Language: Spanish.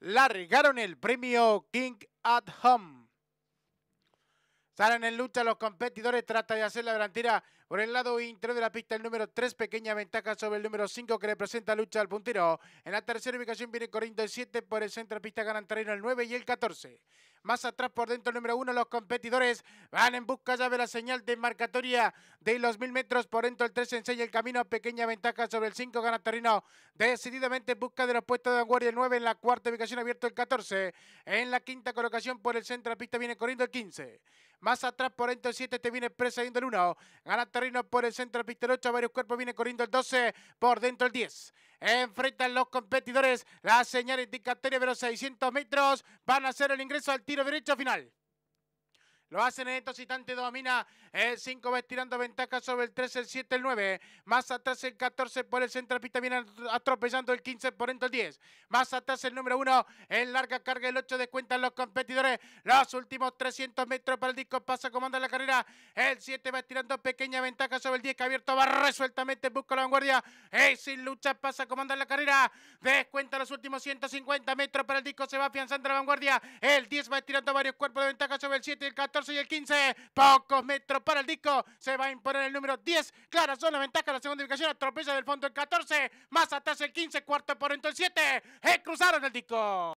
largaron el premio King at Home. Salen en lucha los competidores, trata de hacer la garantía por el lado interior de la pista, el número 3, pequeña ventaja sobre el número 5 que representa lucha al puntero. En la tercera ubicación viene corriendo el 7, por el centro de pista ganan terreno el 9 y el 14. Más atrás por dentro, el número uno, los competidores van en busca ya de la señal de marcatoria de los mil metros. Por dentro, el 3 enseña el camino, pequeña ventaja sobre el 5, gana terreno. Decididamente en busca de los puestos de vanguardia, el 9 en la cuarta ubicación, abierto el 14. En la quinta colocación por el centro de la pista viene corriendo el 15. Más atrás por dentro el 7 te viene precediendo el 1. Gana terreno por el centro de la pista el 8. Varios cuerpos viene corriendo el 12. Por dentro el 10. Enfrentan los competidores. La señal indicatoria de los 600 metros. Van a hacer el ingreso al tiro derecho final. Lo hacen en estos instantes, domina el 5, va estirando ventaja sobre el 3, el 7, el 9. Más atrás el 14 por el centro, pista viene atropellando el 15 por el 10. Más atrás el número 1, en larga carga el 8 descuentan los competidores. Los últimos 300 metros para el disco pasa comanda la carrera. El 7 va estirando pequeña ventaja sobre el 10 que abierto va resueltamente, busca la vanguardia. Y eh, sin lucha pasa comanda la carrera. Descuenta los últimos 150 metros para el disco, se va afianzando la vanguardia. El 10 va estirando varios cuerpos de ventaja sobre el 7 y el 14. 14 y el 15. Pocos metros para el disco. Se va a imponer el número 10. Clara son la ventaja. La segunda ubicación atropella del fondo el 14. Más atrás el 15. Cuarto por dentro el 7. E eh, cruzaron el disco.